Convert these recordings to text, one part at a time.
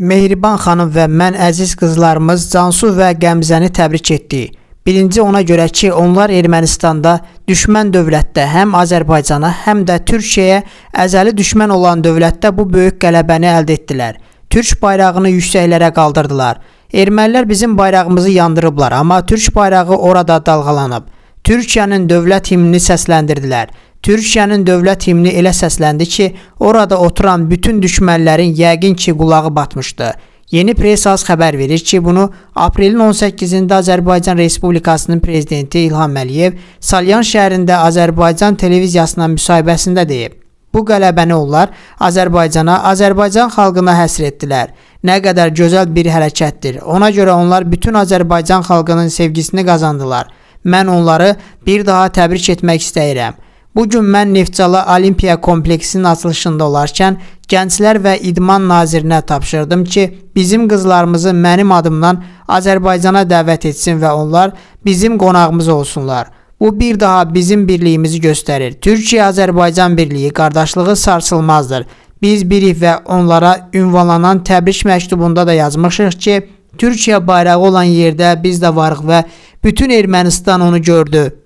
Mehriban xanım və mən əziz qızlarımız Cansu və Qəmzəni təbrik etdik. Birinci ona görə ki, onlar Ermənistanda düşmən dövlətdə həm Azərbaycana, həm də Türkiyəyə əzəli düşmən olan dövlətdə bu böyük qələbəni əldə etdilər. Türk bayrağını yüksəklərə qaldırdılar. Ermənilər bizim bayrağımızı yandırıblar, amma Türk bayrağı orada dalğalanıb. Türkiyənin dövlət himnini səsləndirdilər. Türkiyənin dövlət himni elə səsləndi ki, orada oturan bütün düşmənlərin yəqin ki, qulağı batmışdı. Yeni Pressas xəbər verir ki, bunu aprelin 18-də Azərbaycan Respublikasının prezidenti İlham Əliyev Salyan şəhərində Azərbaycan televiziyasına müsahibəsində deyib. Bu qələbəni onlar Azərbaycana, Azərbaycan xalqına həsr etdilər. Nə qədər gözəl bir hərəkətdir. Ona görə onlar bütün Azərbaycan xalqının sevgisini qazandılar. Mən onları bir daha təbrik etmək istəyirəm. Bu gün mən Neftçala Olimpiya kompleksinin açılışında olarkən Gənclər və İdman Nazirinə tapşırdım ki, bizim qızlarımızı mənim adımdan Azərbaycana dəvət etsin və onlar bizim qonağımız olsunlar. Bu bir daha bizim birliyimizi göstərir. Türkiyə-Azərbaycan birliyi qardaşlığı sarsılmazdır. Biz birik və onlara ünvanlanan təbrik məktubunda da yazmışıq ki, Türkiyə bayrağı olan yerdə biz də varıq və bütün Ermənistan onu gördü.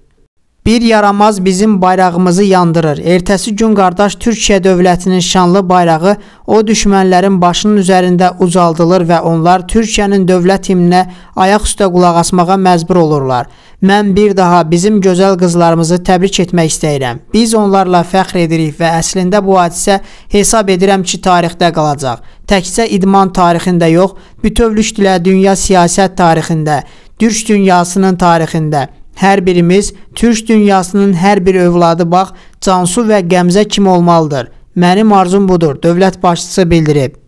Bir yaramaz bizim bayrağımızı yandırır. Ertəsi gün qardaş Türkiyə dövlətinin şanlı bayrağı o düşmənlərin başının üzərində ucaldılır və onlar Türkiyənin dövlət himninə ayaq üstə qulaq asmağa məcbur olurlar. Mən bir daha bizim gözəl qızlarımızı təbrik etmək istəyirəm. Biz onlarla fəxr edirik və əslində bu hadisə hesab edirəm ki, tarixdə qalacaq. Təkcə idman tarixində yox, bütövlüklə dünya siyasət tarixində, Türk dünyasının tarixində Hər birimiz türk dünyasının hər bir övladı bax Cansu və Qəmzə kimi olmalıdır. Mənim arzum budur, dövlət başçısı bildirib.